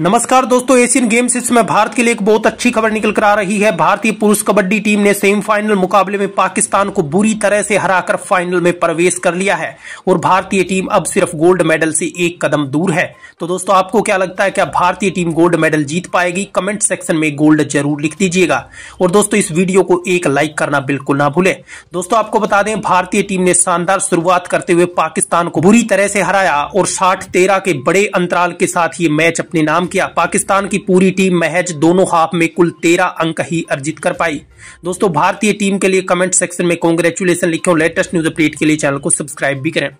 नमस्कार दोस्तों Asian games इसमें भारत के लिए एक बहुत अच्छी खबर निकल कर आ रही है भारतीय पुरुष कबड्डी टीम ने सेमीफाइनल मुकाबले में पाकिस्तान को बुरी तरह से हराकर फाइनल में प्रवेश कर लिया है और भारतीय टीम अब सिर्फ गोल्ड मेडल से एक कदम दूर है तो दोस्तों आपको क्या लगता है क्या भारतीय टीम गोल्ड मेडल जीत पाएगी कमेंट सेक्शन में गोल्ड जरूर लिख दीजिएगा और दोस्तों इस वीडियो को एक लाइक करना बिल्कुल ना भूले दोस्तों आपको बता दें भारतीय टीम ने शानदार शुरुआत करते हुए पाकिस्तान को बुरी तरह से हराया और साठ तेरह के बड़े अंतराल के साथ ये मैच अपने नाम किया पाकिस्तान की पूरी टीम महज दोनों हाफ में कुल तेरह अंक ही अर्जित कर पाई दोस्तों भारतीय टीम के लिए कमेंट सेक्शन में कॉन्ग्रेचुलेसन लिखे लेटेस्ट न्यूज अपडेट के लिए चैनल को सब्सक्राइब भी करें